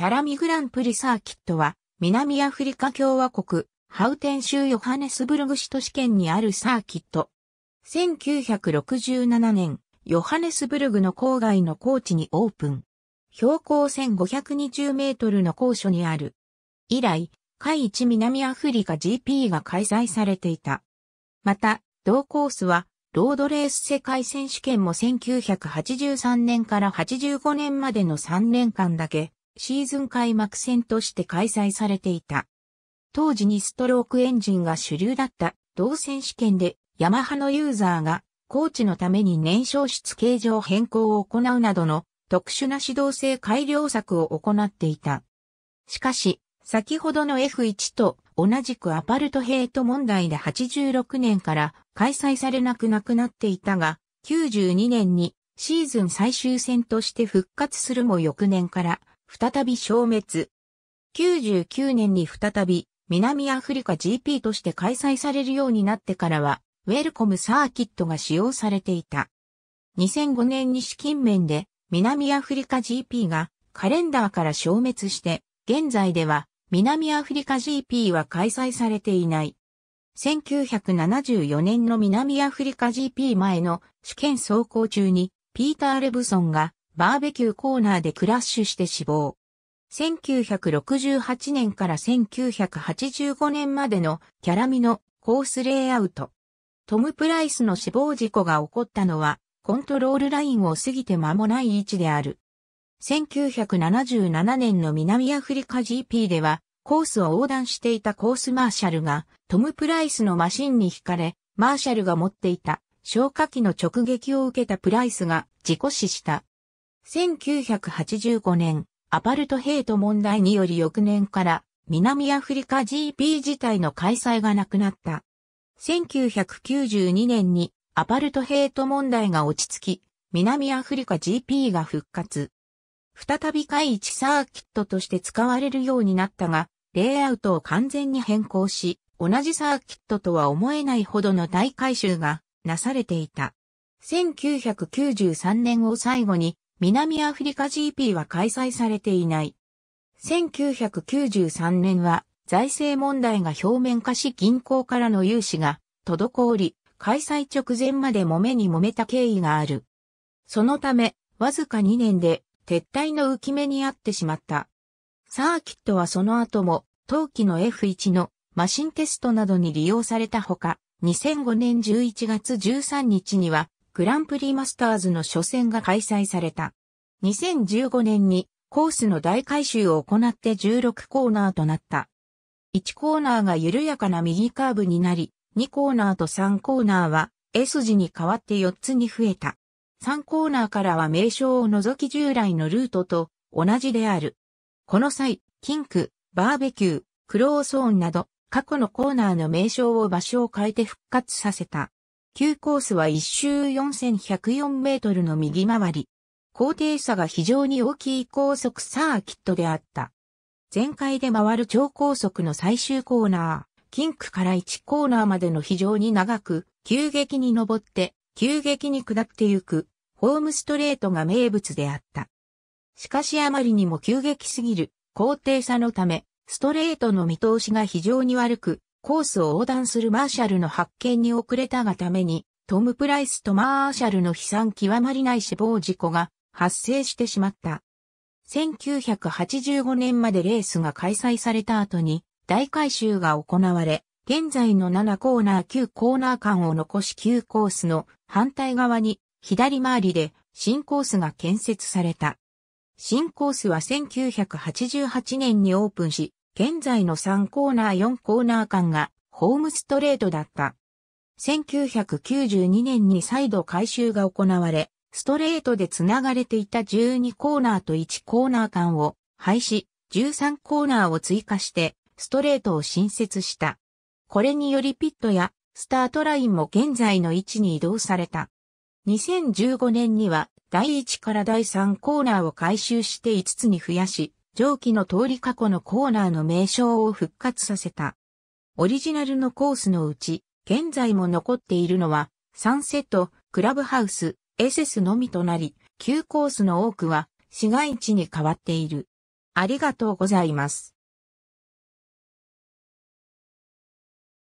キャラミグランプリサーキットは、南アフリカ共和国、ハウテン州ヨハネスブルグ市都市圏にあるサーキット。1967年、ヨハネスブルグの郊外の高地にオープン。標高1520メートルの高所にある。以来、海一南アフリカ GP が開催されていた。また、同コースは、ロードレース世界選手権も1983年から85年までの3年間だけシーズン開幕戦として開催されていた。当時にストロークエンジンが主流だった同選手権でヤマハのユーザーがコーチのために燃焼室形状変更を行うなどの特殊な指導性改良策を行っていた。しかし、先ほどの F1 と同じくアパルトヘイト問題で86年から開催されなくなくなっていたが、92年にシーズン最終戦として復活するも翌年から再び消滅。99年に再び南アフリカ GP として開催されるようになってからは、ウェルコムサーキットが使用されていた。2005年に資金面で南アフリカ GP がカレンダーから消滅して、現在では南アフリカ GP は開催されていない。1974年の南アフリカ GP 前の試験走行中にピーター・レブソンがバーベキューコーナーでクラッシュして死亡。1968年から1985年までのキャラミのコースレイアウト。トム・プライスの死亡事故が起こったのは、コントロールラインを過ぎて間もない位置である。1977年の南アフリカ GP では、コースを横断していたコースマーシャルが、トム・プライスのマシンに惹かれ、マーシャルが持っていた消火器の直撃を受けたプライスが事故死した。1985年、アパルトヘイト問題により翌年から南アフリカ GP 自体の開催がなくなった。1992年にアパルトヘイト問題が落ち着き、南アフリカ GP が復活。再び開一サーキットとして使われるようになったが、レイアウトを完全に変更し、同じサーキットとは思えないほどの大改修がなされていた。1993年を最後に南アフリカ GP は開催されていない。1993年は財政問題が表面化し銀行からの融資が滞り、開催直前まで揉めに揉めた経緯がある。そのため、わずか2年で撤退の浮き目にあってしまった。サーキットはその後も、当期の F1 のマシンテストなどに利用されたほか、2005年11月13日にはグランプリマスターズの初戦が開催された。2015年にコースの大改修を行って16コーナーとなった。1コーナーが緩やかな右カーブになり、2コーナーと3コーナーは S 字に変わって4つに増えた。3コーナーからは名称を除き従来のルートと同じである。この際、キンク、バーベキュー、クローソーンなど過去のコーナーの名称を場所を変えて復活させた。旧コースは一周4104メートルの右回り。高低差が非常に大きい高速サーキットであった。全開で回る超高速の最終コーナー、キンクから1コーナーまでの非常に長く、急激に登って、急激に下ってゆく、ホームストレートが名物であった。しかしあまりにも急激すぎる、高低差のため、ストレートの見通しが非常に悪く、コースを横断するマーシャルの発見に遅れたがために、トム・プライスとマーシャルの悲惨極まりない死亡事故が発生してしまった。1985年までレースが開催された後に大改修が行われ、現在の7コーナー9コーナー間を残し9コースの反対側に左回りで新コースが建設された。新コースは1988年にオープンし、現在の3コーナー4コーナー間がホームストレートだった。1992年に再度改修が行われ、ストレートで繋がれていた12コーナーと1コーナー間を廃止、13コーナーを追加して、ストレートを新設した。これによりピットやスタートラインも現在の位置に移動された。2015年には第1から第3コーナーを回収して5つに増やし、上記の通り過去のコーナーの名称を復活させた。オリジナルのコースのうち、現在も残っているのは、サンセット、クラブハウス、エセスのみとなり、旧コースの多くは市街地に変わっている。ありがとうございます。